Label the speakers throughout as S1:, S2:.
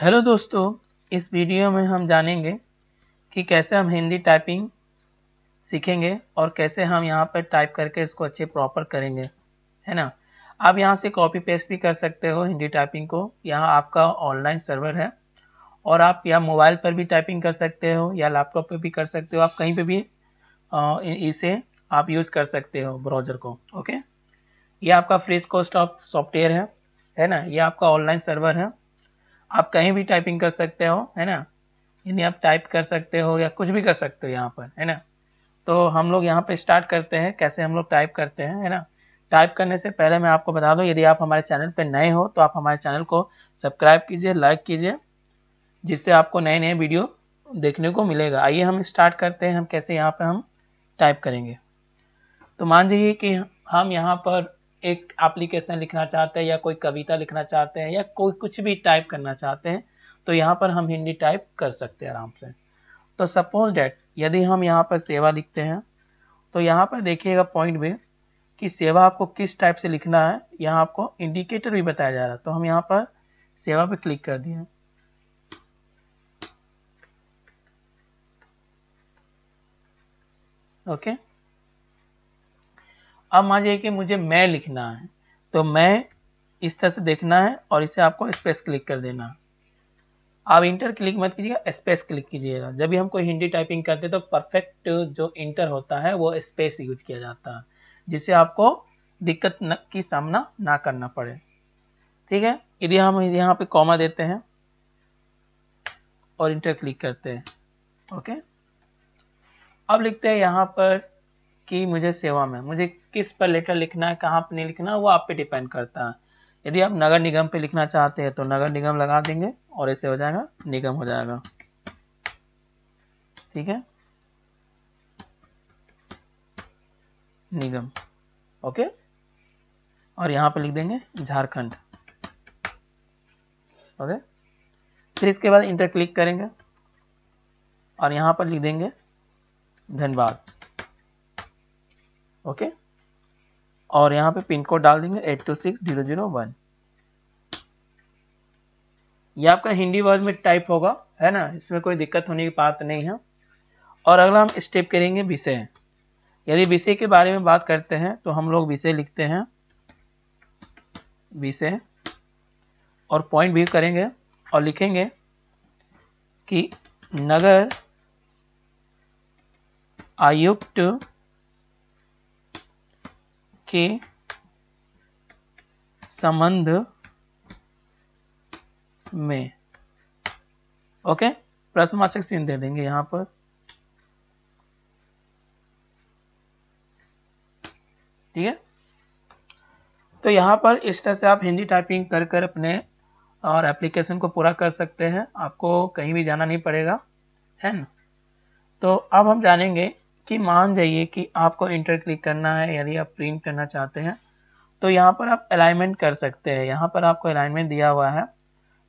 S1: Hello दोस्तों इस video में हम जानेंगे कि कैसे हम हिंदी टाइपिंग सीखेंगे और कैसे हम यहाँ पर टाइप करके इसको अच्छे प्रॉपर करेंगे है ना आप यहाँ से कॉपी पेस्ट भी कर सकते हो हिंदी टाइपिंग को यहाँ आपका ऑनलाइन सर्वर है और आप या मोबाइल पर भी टाइपिंग कर सकते हो या लैपटॉप पर भी कर सकते हो आप कहीं पर भी इसे आप यूज़ कर सकते हो ब्राउज़र को ओके ये आपका फ्रीज कॉस्ट ऑफ सॉफ्टवेयर है है ना ये आपका ऑनलाइन सर्वर है आप कहीं भी टाइपिंग कर सकते हो है ना यानी आप टाइप कर सकते हो या कुछ भी कर सकते हो यहाँ पर है ना तो हम लोग यहाँ पे स्टार्ट करते हैं कैसे हम लोग टाइप करते हैं है ना टाइप करने से पहले मैं आपको बता दूं यदि आप हमारे चैनल पर नए हो तो आप हमारे चैनल को सब्सक्राइब कीजिए लाइक कीजिए जिससे आपको नए नए वीडियो देखने को मिलेगा आइए हम स्टार्ट करते हैं हम कैसे यहाँ पर हम टाइप करेंगे तो मान जाइए कि हम यहाँ पर एक एप्लीकेशन लिखना चाहते हैं या कोई कविता लिखना चाहते हैं या कोई कुछ भी टाइप करना चाहते हैं तो यहाँ पर हम हिंदी टाइप कर सकते हैं आराम से तो सपोज डेट यदि हम यहाँ पर सेवा लिखते हैं तो यहाँ पर देखिएगा पॉइंट भी कि सेवा आपको किस टाइप से लिखना है यहाँ आपको इंडिकेटर भी बताया जा रहा है तो हम यहाँ पर सेवा पर क्लिक कर दिए ओके okay? अब मान लीजिए कि मुझे मैं लिखना है तो मैं इस तरह से देखना है और इसे आपको स्पेस क्लिक कर देना आप इंटर क्लिक मत कीजिएगा स्पेस क्लिक कीजिएगा जब भी हम कोई हिंदी टाइपिंग करते हैं तो परफेक्ट जो इंटर होता है वो स्पेस यूज किया जाता है जिससे आपको दिक्कत न, की सामना ना करना पड़े ठीक है यदि हम यहाँ पे कॉमा देते हैं और इंटर क्लिक करते हैं ओके अब लिखते हैं यहाँ पर की मुझे सेवा में मुझे किस पर लेटर लिखना है कहाँ पर नहीं लिखना वो आप पे डिपेंड करता है यदि आप नगर निगम पे लिखना चाहते हैं तो नगर निगम लगा देंगे और ऐसे हो जाएगा निगम हो जाएगा ठीक है निगम ओके और यहां पे लिख देंगे झारखंड ओके फिर इसके बाद इंटर क्लिक करेंगे और यहां पर लिख देंगे धनबाद ओके और यहाँ पे पिन कोड डाल देंगे eight two six zero zero one ये आपका हिंदी वर्ड में टाइप होगा है ना इसमें कोई दिक्कत होने की बात नहीं है और अगला हम स्टेप करेंगे विषय यदि विषय के बारे में बात करते हैं तो हम लोग विषय लिखते हैं विषय और पॉइंट भी करेंगे और लिखेंगे कि नगर आयुक्त के संबंध में ओके प्रश्नवाचक चिन्ह दे देंगे यहां पर ठीक है तो यहां पर इस तरह से आप हिंदी टाइपिंग कर कर अपने और एप्लीकेशन को पूरा कर सकते हैं आपको कहीं भी जाना नहीं पड़ेगा है ना तो अब हम जानेंगे कि मान जाइए कि आपको इंटर क्लिक करना है यदि आप प्रिंट करना चाहते हैं तो यहाँ पर आप अलाइनमेंट कर सकते हैं यहाँ पर आपको अलाइनमेंट दिया हुआ है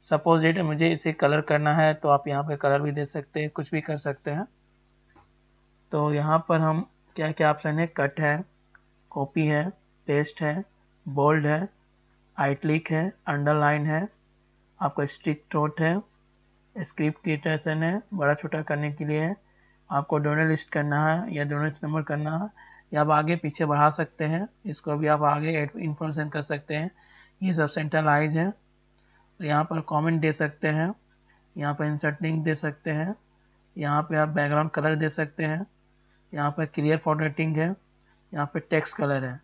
S1: सपोज डेट मुझे इसे कलर करना है तो आप यहाँ पे कलर भी दे सकते हैं कुछ भी कर सकते हैं तो यहाँ पर हम क्या क्या ऑप्शन है कट है कॉपी है पेस्ट है बोल्ड है आइटलिक है अंडरलाइन है आपका स्ट्रिक है स्क्रिप्ट क्रिएटेशन है बड़ा छोटा करने के लिए है आपको डोनर लिस्ट करना है या डोनेट नंबर करना है या आप आगे पीछे बढ़ा सकते हैं इसको भी आप आगे इन्फॉर्मेशन कर सकते हैं ये सब सेंट्रलाइज है यहाँ पर कमेंट दे सकते हैं यहाँ पर इंसर्ट लिंक दे सकते हैं यहाँ पे आप बैकग्राउंड कलर दे सकते हैं यहाँ पर क्लियर फॉर्मेटिंग है यहाँ पर टेक्स्ट कलर है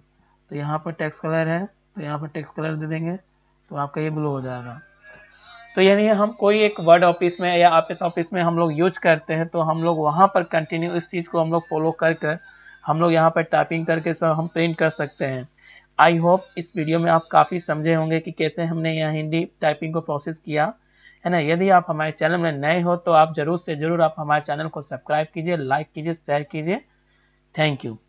S1: तो यहाँ पर टेक्स्ट कलर है तो यहाँ पर टेक्स्ट कलर दे देंगे तो आपका ये ब्लू हो जाएगा तो यानी हम कोई एक वर्ड ऑफिस में या ऑफिस ऑफिस में हम लोग यूज करते हैं तो हम लोग वहाँ पर कंटिन्यू इस चीज़ को हम लोग फॉलो कर कर हम लोग यहाँ पर टाइपिंग करके सब हम प्रिंट कर सकते हैं आई होप इस वीडियो में आप काफ़ी समझे होंगे कि कैसे हमने यहाँ हिंदी टाइपिंग को प्रोसेस किया है ना यदि आप हमारे चैनल में नए हो तो आप ज़रूर से ज़रूर आप हमारे चैनल को सब्सक्राइब कीजिए लाइक कीजिए शेयर कीजिए थैंक यू